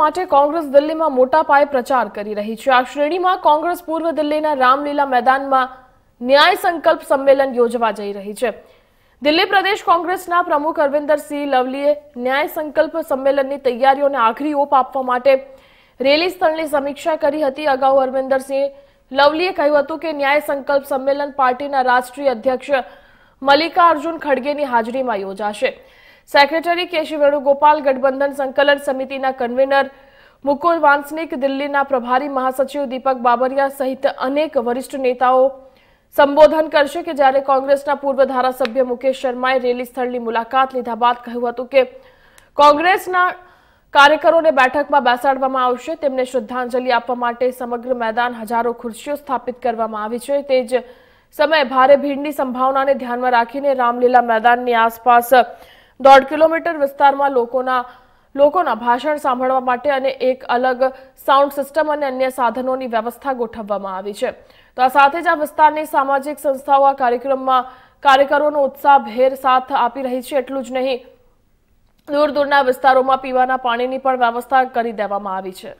માટે કોંગ્રેસ દિલ્હીમાં મોટા પાયે પ્રચાર કરી રહી છે આ શ્રેણીમાં કોંગ્રેસ પૂર્વ દિલ્હીના રામલીલા મેદાનમાં ન્યાય સંકલ્પ સંમેલન યોજવા જઈ રહી છે દિલ્હી પ્રદેશ કોંગ્રેસના પ્રમુખ અરવિંદરસિંહ લવલીએ ન્યાય સંકલ્પ સંમેલનની તૈયારીઓને આખરી ઓપ આપવા માટે રેલી સ્થળની સમીક્ષા કરી હતી અગાઉ અરવિંદરસિંહ લવલીએ કહ્યું હતું કે ન્યાય સંકલ્પ સંમેલન પાર્ટીના રાષ્ટ્રીય અધ્યક્ષ મલ્લિકાર્જુન ખડગેની હાજરીમાં યોજાશે સેક્રેટરી કેશી વેણુગોપાલ ગઠબંધન સંકલન સમિતિના કન્વીનર મુકુલ વાંસનિક દિલ્હીના પ્રભારી મહાસચિવ દીપક બાબરિયા સહિત અનેક વરિષ્ઠ નેતાઓ સંબોધન કરશે કે જ્યારે કોંગ્રેસના પૂર્વ ધારાસભ્ય મુકેશ શર્માએ રેલી સ્થળની મુલાકાત લીધા બાદ કહ્યું હતું કે કોંગ્રેસના કાર્યકરોને બેઠકમાં બેસાડવામાં આવશે તેમને શ્રદ્ધાંજલિ આપવા માટે સમગ્ર મેદાન હજારો ખુરશીઓ સ્થાપિત કરવામાં આવી છે તે જ સમયે ભારે ભીડની સંભાવનાને ધ્યાનમાં રાખીને રામલીલા મેદાનની આસપાસ દોઢ કિલોમીટર વિસ્તારમાં લોકોના લોકોના ભાષણ સાંભળવા માટે અને એક અલગ સાઉન્ડ સિસ્ટમ અને અન્ય સાધનોની વ્યવસ્થા ગોઠવવામાં આવી છે તો આ સાથે જ આ વિસ્તારની સામાજિક સંસ્થાઓ આ કાર્યક્રમમાં કાર્યકરોનો ઉત્સાહ ભેર સાથ આપી રહી છે એટલું જ નહીં દૂર દૂરના વિસ્તારોમાં પીવાના પાણીની પણ વ્યવસ્થા કરી દેવામાં આવી છે